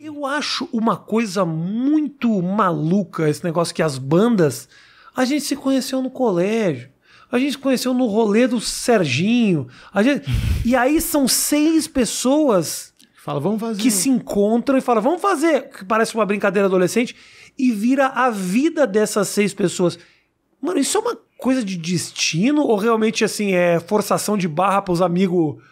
Eu acho uma coisa muito maluca esse negócio que as bandas. A gente se conheceu no colégio. A gente se conheceu no rolê do Serginho. A gente... e aí são seis pessoas. Fala, vamos fazer. Que se encontram e falam, vamos fazer. Que parece uma brincadeira adolescente. E vira a vida dessas seis pessoas. Mano, isso é uma coisa de destino? Ou realmente, assim, é forçação de barra para os amigos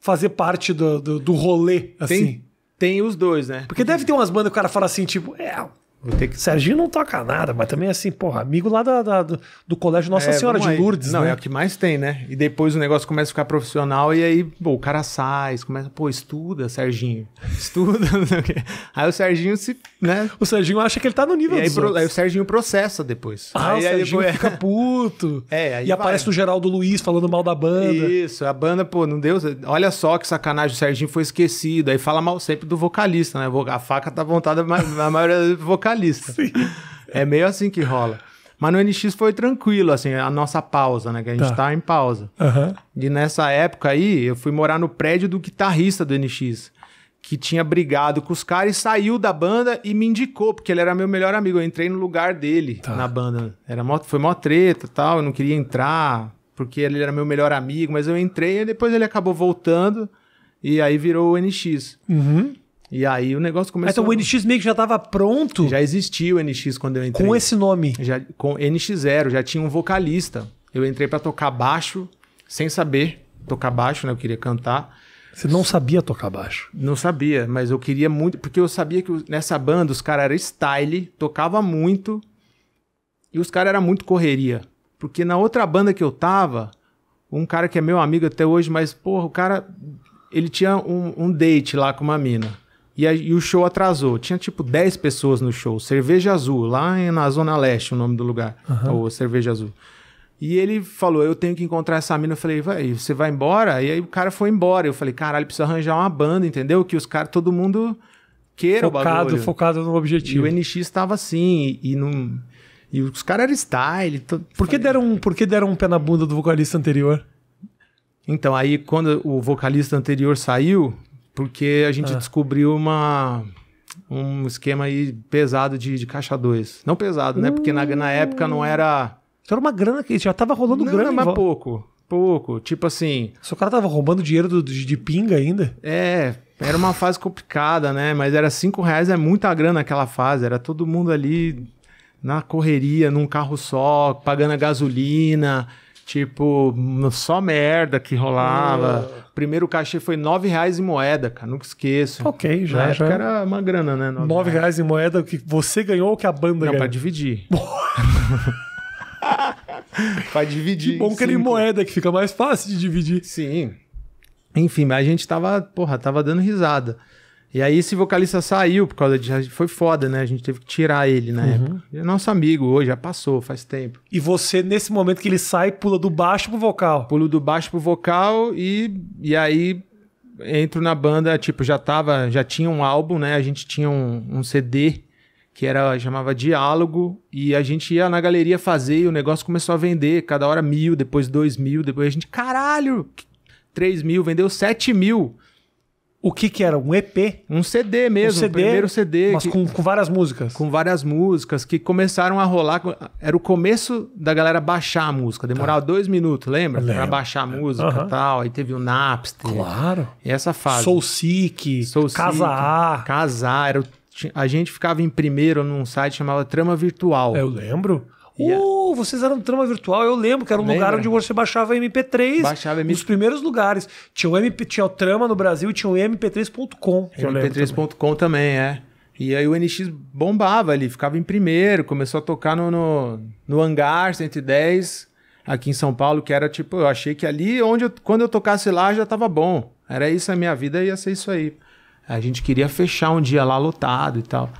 fazer parte do, do, do rolê, assim? Tem tem os dois, né? Porque deve ter umas bandas que o cara fala assim, tipo, é, Vou ter que... Serginho não toca nada, mas também assim, porra, amigo lá da, da do, do colégio Nossa é, Senhora de Lourdes. Não, né? é o que mais tem, né? E depois o negócio começa a ficar profissional e aí pô, o cara sai, começa, pô, estuda, Serginho. Estuda, não sei o quê. Aí o Serginho se. Né? O Serginho acha que ele tá no nível e aí, pro, aí o Serginho processa depois. Ah, aí, o Serginho aí depois... fica puto. É, aí e vai. aparece o Geraldo Luiz falando mal da banda. Isso, a banda, pô, não deu. Olha só que sacanagem, o Serginho foi esquecido. Aí fala mal sempre do vocalista, né? A faca tá apontada na maioria do vocalista vocalista. Sim. É meio assim que rola. Mas no NX foi tranquilo, assim, a nossa pausa, né? Que a gente tá, tá em pausa. Uhum. E nessa época aí, eu fui morar no prédio do guitarrista do NX, que tinha brigado com os caras e saiu da banda e me indicou, porque ele era meu melhor amigo. Eu entrei no lugar dele tá. na banda. Era mó, foi mó treta tal, eu não queria entrar, porque ele era meu melhor amigo, mas eu entrei e depois ele acabou voltando e aí virou o NX. Uhum. E aí o negócio começou. Então o NX meio que já estava pronto. Já existia o NX quando eu entrei. Com esse nome. Já, com NX0, já tinha um vocalista. Eu entrei para tocar baixo, sem saber tocar baixo, né? Eu queria cantar. Você não sabia tocar baixo? Não sabia, mas eu queria muito, porque eu sabia que nessa banda os caras eram style, tocava muito, e os caras eram muito correria. Porque na outra banda que eu tava, um cara que é meu amigo até hoje, mas, porra, o cara. Ele tinha um, um date lá com uma mina. E, a, e, o show atrasou. Tinha tipo 10 pessoas no show. Cerveja Azul, lá na Zona Leste, o nome do lugar. Uhum. Cerveja Azul. E ele falou: Eu tenho que encontrar essa mina. Eu falei: Vai, você vai embora? E aí o cara foi embora. Eu falei: Caralho, precisa arranjar uma banda, entendeu? Que os caras, todo mundo queira focado, o Focado no objetivo. E o NX estava assim. E, não. E os caras eram style. Todo... Por, que deram, um, por que deram um pé na bunda do vocalista anterior? Então, aí quando o vocalista anterior saiu, porque a gente ah. descobriu uma um esquema aí pesado de, de caixa 2. Não pesado, né? Porque na, na hum. época não era. Isso era uma grana que já tava rolando não, grana, mas vo... pouco. Pouco. Tipo assim. seu o cara tava roubando dinheiro do, de, de, pinga ainda? É, era uma fase complicada, né? Mas era 5 reais, é muita grana aquela fase. Era todo mundo ali na correria, num carro só, pagando a gasolina. Tipo, só merda que rolava. Ah primeiro cachê foi nove reais em moeda, cara. Nunca esqueço. Ok, já. Na já. época era uma grana, né? Nove, nove reais. reais. em moeda que você ganhou ou que a banda Não, ganhou? Não, pra dividir. pra dividir. Que bom que é em moeda, que fica mais fácil de dividir. Sim. Enfim, mas a gente tava, porra, tava dando risada. E aí esse vocalista saiu por causa de. Foi foda, né? A gente teve que tirar ele na uhum. época. é nosso amigo hoje, já passou, faz tempo. E você, nesse momento que ele sai, pula do baixo pro vocal. Pulo do baixo pro vocal e, e aí entro na banda, tipo, já tava, já tinha um álbum, né? A gente tinha um, um CD que era chamava Diálogo, e a gente ia na galeria fazer, e o negócio começou a vender, cada hora mil, depois dois mil, depois a gente, caralho, três mil, vendeu sete mil. O que que era? Um EP? Um CD mesmo, um CD, primeiro CD. Mas que, com, com, várias músicas. Com várias músicas que começaram a rolar. Era o começo da galera baixar a música. Tá. Demorava tá. dois minutos, lembra? Pra baixar a é. música e tal. Aí teve o Napster. Claro. E essa fase. Soul Sick. Soul Casa A. Casa A. Era a gente ficava em primeiro num site chamado Trama Virtual. Eu lembro. Uh, vocês eram trama virtual. Eu lembro que era um Lembra? lugar onde você baixava MP3. Baixava MP3. Nos primeiros lugares. Tinha o, MP, tinha o trama no Brasil e tinha o MP3.com. MP3.com também. também, é. E aí o NX bombava ali, ficava em primeiro, começou a tocar no, no, no hangar 110 aqui em São Paulo, que era tipo, eu achei que ali onde eu, quando eu tocasse lá já tava bom. Era isso a minha vida, ia ser isso aí. A gente queria fechar um dia lá lotado e tal.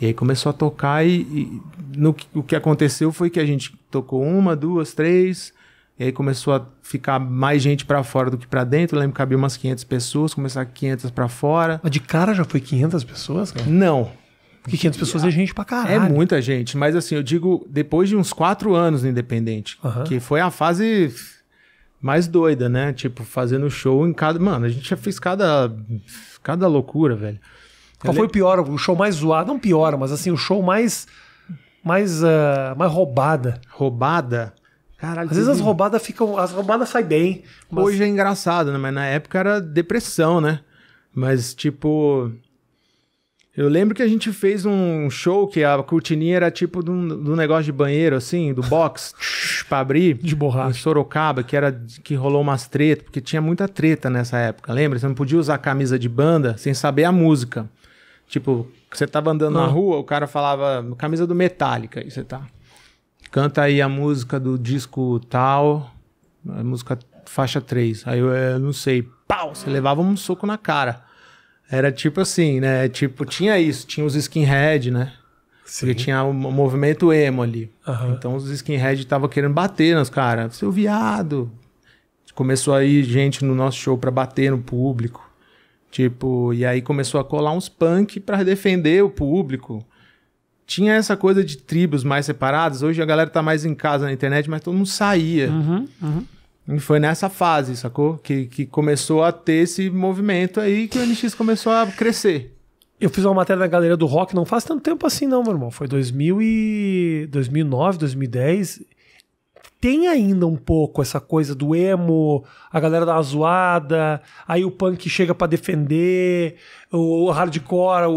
E aí começou a tocar e, e no, o que aconteceu foi que a gente tocou uma, duas, três, e aí começou a ficar mais gente para fora do que para dentro. Eu lembro que cabia umas 500 pessoas, começar 500 para fora. Mas de cara já foi 500 pessoas, cara? Não. Porque 500 pessoas é, gente pra caralho. É muita gente, mas assim, eu digo depois de uns quatro anos no Independente, uhum. que foi a fase mais doida, né? Tipo, fazendo show em cada. Mano, a gente já fez cada, cada loucura, velho. Qual foi é o pior, o show mais zoado? Não pior, mas assim, o show mais. Mais, uh, mais roubada. Roubada? Caralho, Às vezes as roubadas ficam. As roubadas saem bem. Mas... Hoje é engraçado, né? Mas na época era depressão, né? Mas, tipo. Eu lembro que a gente fez um show que a cortininha era tipo do negócio de banheiro, assim, do box, pra abrir. De borracha. Em Sorocaba, que era que rolou umas treta, porque tinha muita treta nessa época, lembra? Você não podia usar camisa de banda sem saber a música. Tipo, você tava andando na ah. rua, o cara falava, camisa do Metallica, aí você tá. Canta aí a música do disco tal, a música faixa 3. Aí eu, eu é, não sei, pau, você levava um soco na cara. Era tipo assim, né? É tipo, tinha isso, tinha os skinhead, né? Sim. Porque tinha o movimento emo ali. Uhum. Então os skinhead estavam querendo bater nos caras. Seu viado. Começou aí gente no nosso show pra bater no público. Tipo, e aí começou a colar uns punk para defender o público. Tinha essa coisa de tribos mais separadas. Hoje a galera tá mais em casa na internet, mas todo mundo saía. Uhum, uhum. E foi nessa fase, sacou? Que, que começou a ter esse movimento aí que o NX começou a crescer. Eu fiz uma matéria na Galeria do Rock, não faz tanto tempo assim não, meu irmão. Foi 2000 e... 2009, 2010 tem ainda um pouco essa coisa do emo, a galera da zoada, aí o punk chega para defender, o hardcore, o,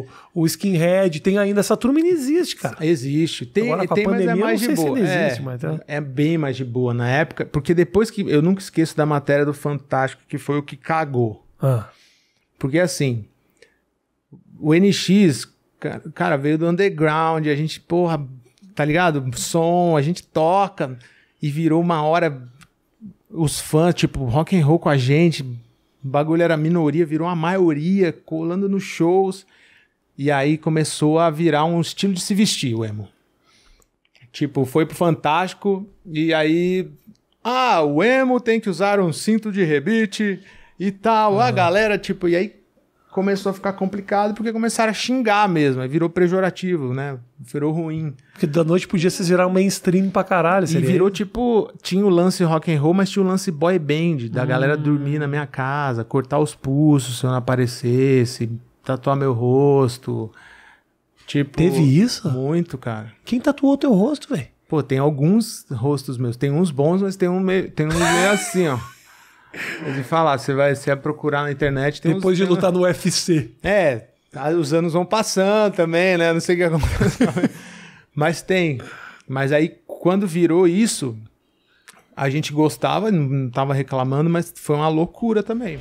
o, o, skinhead, tem ainda essa turma não existe, cara. Existe. Tem, Agora, com tem, a pandemia, mas é mais de boa. É, existe, é, mas, é. é bem mais de boa na época, porque depois que. Eu nunca esqueço da matéria do Fantástico, que foi o que cagou. Ah. Porque assim. O NX, cara, cara veio do underground, a gente, porra tá ligado? Som, a gente toca. E virou uma hora os fãs, tipo, rock and roll com a gente. Bagulho era minoria, virou uma maioria, colando nos shows. E aí começou a virar um estilo de se vestir, o emo. Tipo, foi pro Fantástico e aí. Ah, o emo tem que usar um cinto de rebite e tal. Uhum. A galera, tipo, e aí começou a ficar complicado porque começaram a xingar mesmo, aí virou pejorativo, né? Virou ruim. Porque da noite podia se virar mainstream pra caralho, seria. E virou tipo, tinha o lance rock and roll, mas tinha o lance boy band, da hum. galera dormir na minha casa, cortar os pulsos se eu não aparecesse, tatuar meu rosto. Tipo, teve isso? Muito, cara. Quem tatuou teu rosto, velho? Pô, tem alguns rostos meus, tem uns bons, mas tem um meio, tem um meio assim, ó. De falar, você vai você vai procurar na internet. Depois uns... de lutar no UFC. É, os anos vão passando também, né? Não sei o que acontece. Mas tem. Mas aí, quando virou isso, a gente gostava, não estava reclamando, mas foi uma loucura também.